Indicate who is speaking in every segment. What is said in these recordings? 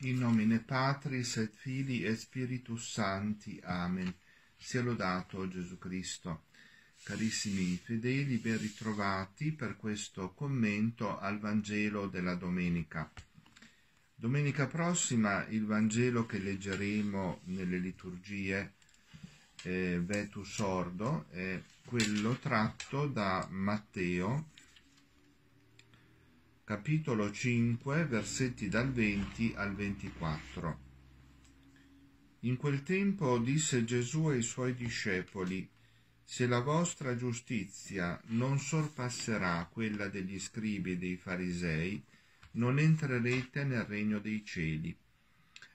Speaker 1: In nomine Patris et Fili e Spiritus Santi. Amen. Sia lodato Gesù Cristo. Carissimi fedeli, ben ritrovati per questo commento al Vangelo della domenica. Domenica prossima il Vangelo che leggeremo nelle liturgie eh, Vetus Ordo è quello tratto da Matteo capitolo 5, versetti dal 20 al 24. In quel tempo disse Gesù ai suoi discepoli, se la vostra giustizia non sorpasserà quella degli scribi e dei farisei, non entrerete nel regno dei cieli.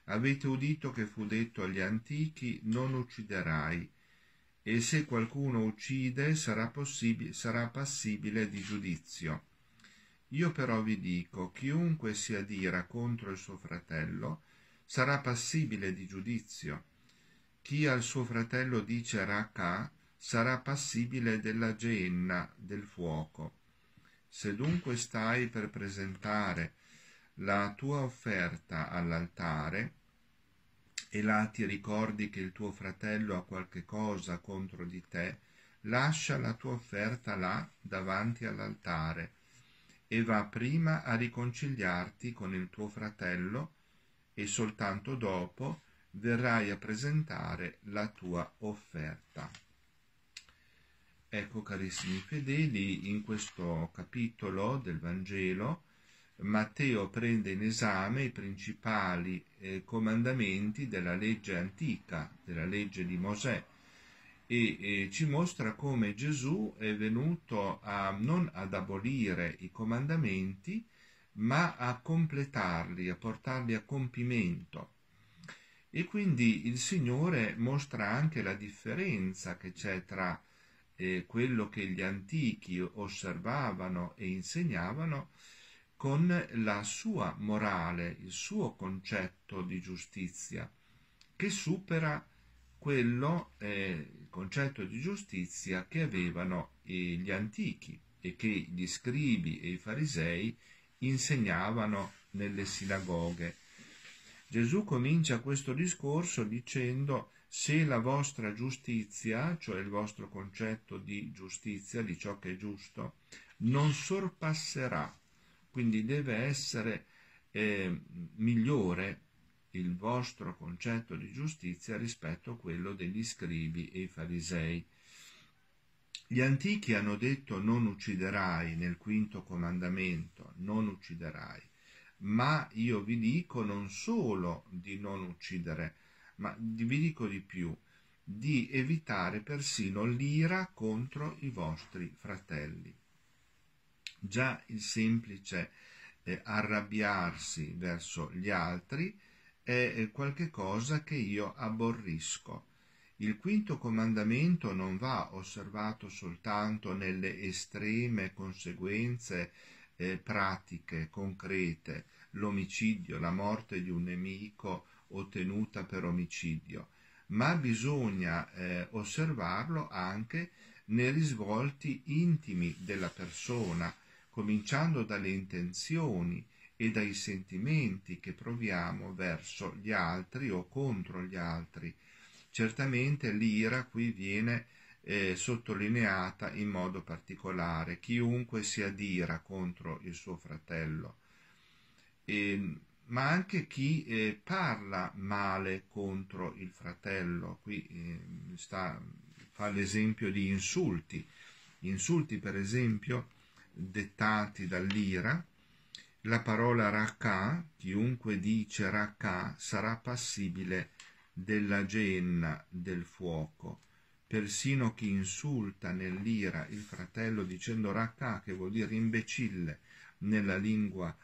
Speaker 1: Avete udito che fu detto agli antichi, non ucciderai, e se qualcuno uccide sarà, sarà passibile di giudizio. Io però vi dico, chiunque si adira contro il suo fratello sarà passibile di giudizio. Chi al suo fratello dice raca sarà passibile della genna, del fuoco. Se dunque stai per presentare la tua offerta all'altare, e là ti ricordi che il tuo fratello ha qualche cosa contro di te, lascia la tua offerta là davanti all'altare e va prima a riconciliarti con il tuo fratello e soltanto dopo verrai a presentare la tua offerta. Ecco carissimi fedeli, in questo capitolo del Vangelo Matteo prende in esame i principali eh, comandamenti della legge antica, della legge di Mosè, e, e ci mostra come Gesù è venuto a, non ad abolire i comandamenti, ma a completarli, a portarli a compimento. E quindi il Signore mostra anche la differenza che c'è tra eh, quello che gli antichi osservavano e insegnavano con la sua morale, il suo concetto di giustizia, che supera quello è il concetto di giustizia che avevano eh, gli antichi e che gli scribi e i farisei insegnavano nelle sinagoghe. Gesù comincia questo discorso dicendo se la vostra giustizia, cioè il vostro concetto di giustizia, di ciò che è giusto, non sorpasserà, quindi deve essere eh, migliore il vostro concetto di giustizia rispetto a quello degli scribi e i farisei. Gli antichi hanno detto non ucciderai nel quinto comandamento, non ucciderai, ma io vi dico non solo di non uccidere, ma vi dico di più, di evitare persino l'ira contro i vostri fratelli. Già il semplice eh, arrabbiarsi verso gli altri è eh, qualcosa che io abborrisco. Il quinto comandamento non va osservato soltanto nelle estreme conseguenze eh, pratiche, concrete, l'omicidio, la morte di un nemico ottenuta per omicidio, ma bisogna eh, osservarlo anche nei risvolti intimi della persona, cominciando dalle intenzioni, e dai sentimenti che proviamo verso gli altri o contro gli altri. Certamente l'ira qui viene eh, sottolineata in modo particolare, chiunque si adira contro il suo fratello, e, ehm, ma anche chi eh, parla male contro il fratello, qui eh, sta, fa l'esempio di insulti, insulti per esempio dettati dall'ira, la parola Rakah, chiunque dice Rakah, sarà passibile della genna del fuoco. Persino chi insulta nell'ira il fratello dicendo Rakah, che vuol dire imbecille nella lingua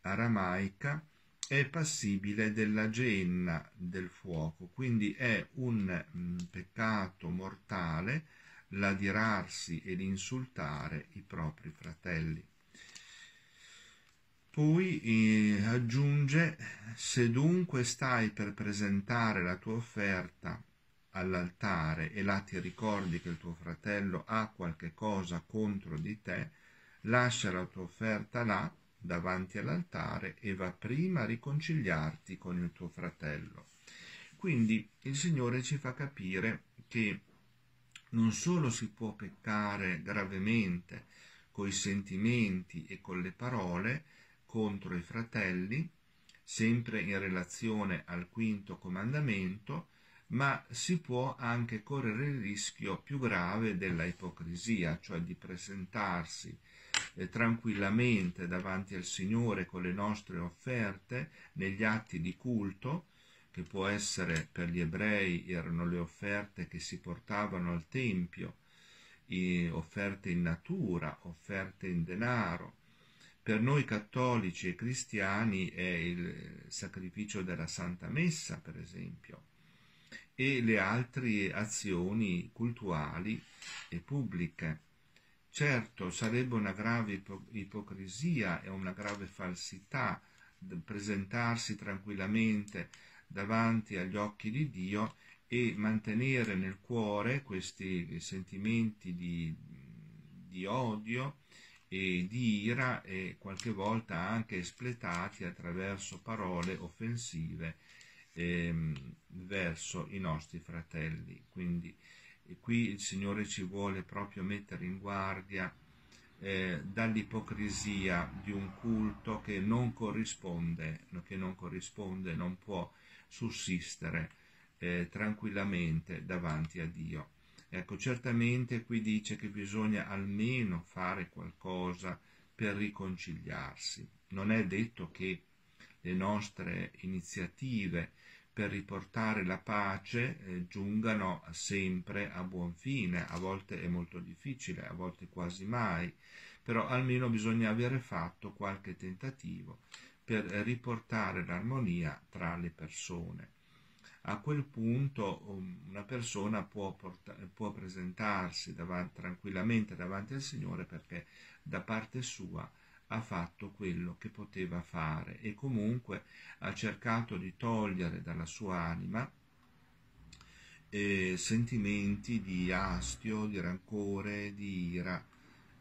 Speaker 1: aramaica, è passibile della genna del fuoco. Quindi è un mm, peccato mortale l'adirarsi e l'insultare i propri fratelli. Poi eh, aggiunge, se dunque stai per presentare la tua offerta all'altare e là ti ricordi che il tuo fratello ha qualche cosa contro di te, lascia la tua offerta là davanti all'altare e va prima a riconciliarti con il tuo fratello. Quindi il Signore ci fa capire che non solo si può peccare gravemente coi sentimenti e con le parole, contro i fratelli, sempre in relazione al quinto comandamento, ma si può anche correre il rischio più grave della ipocrisia, cioè di presentarsi eh, tranquillamente davanti al Signore con le nostre offerte negli atti di culto, che può essere per gli ebrei erano le offerte che si portavano al Tempio, offerte in natura, offerte in denaro, per noi cattolici e cristiani è il sacrificio della Santa Messa, per esempio, e le altre azioni cultuali e pubbliche. Certo, sarebbe una grave ipocrisia e una grave falsità presentarsi tranquillamente davanti agli occhi di Dio e mantenere nel cuore questi sentimenti di, di odio, e di ira e qualche volta anche espletati attraverso parole offensive ehm, verso i nostri fratelli. Quindi qui il Signore ci vuole proprio mettere in guardia eh, dall'ipocrisia di un culto che non corrisponde, che non, corrisponde non può sussistere eh, tranquillamente davanti a Dio. Ecco, certamente qui dice che bisogna almeno fare qualcosa per riconciliarsi. Non è detto che le nostre iniziative per riportare la pace eh, giungano sempre a buon fine, a volte è molto difficile, a volte quasi mai, però almeno bisogna avere fatto qualche tentativo per riportare l'armonia tra le persone a quel punto um, una persona può, portare, può presentarsi davanti, tranquillamente davanti al Signore perché da parte sua ha fatto quello che poteva fare e comunque ha cercato di togliere dalla sua anima eh, sentimenti di astio, di rancore, di ira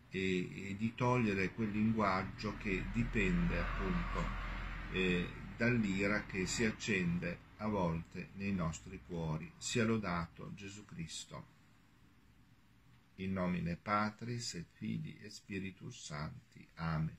Speaker 1: e, e di togliere quel linguaggio che dipende appunto eh, dall'ira che si accende a volte nei nostri cuori. Sia lodato Gesù Cristo. In nomine Patris et Fidi e Spiritus Sancti. Amen.